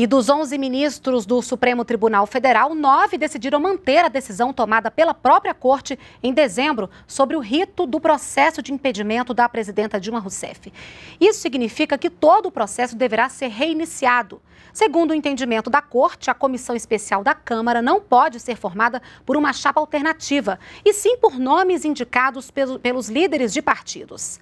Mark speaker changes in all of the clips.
Speaker 1: E dos 11 ministros do Supremo Tribunal Federal, nove decidiram manter a decisão tomada pela própria Corte em dezembro sobre o rito do processo de impedimento da presidenta Dilma Rousseff. Isso significa que todo o processo deverá ser reiniciado. Segundo o entendimento da Corte, a comissão especial da Câmara não pode ser formada por uma chapa alternativa, e sim por nomes indicados pelos líderes de partidos.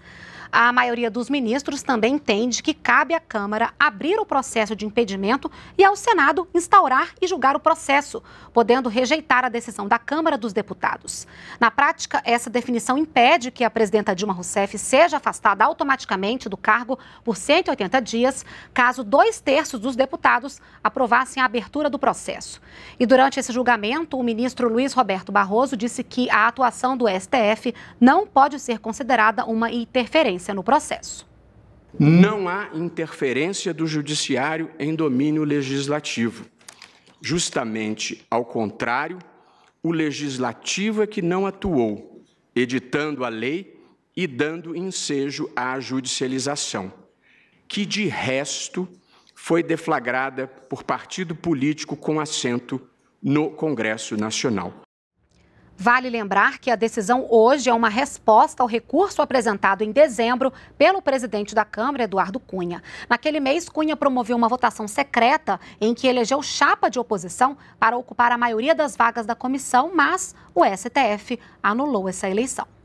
Speaker 1: A maioria dos ministros também entende que cabe à Câmara abrir o processo de impedimento e ao Senado instaurar e julgar o processo, podendo rejeitar a decisão da Câmara dos Deputados. Na prática, essa definição impede que a presidenta Dilma Rousseff seja afastada automaticamente do cargo por 180 dias, caso dois terços dos deputados aprovassem a abertura do processo. E durante esse julgamento, o ministro Luiz Roberto Barroso disse que a atuação do STF não pode ser considerada uma interferência interferência no processo.
Speaker 2: Não há interferência do judiciário em domínio legislativo. Justamente ao contrário, o legislativo é que não atuou, editando a lei e dando ensejo à judicialização, que de resto foi deflagrada por partido político com assento no Congresso Nacional.
Speaker 1: Vale lembrar que a decisão hoje é uma resposta ao recurso apresentado em dezembro pelo presidente da Câmara, Eduardo Cunha. Naquele mês, Cunha promoveu uma votação secreta em que elegeu chapa de oposição para ocupar a maioria das vagas da comissão, mas o STF anulou essa eleição.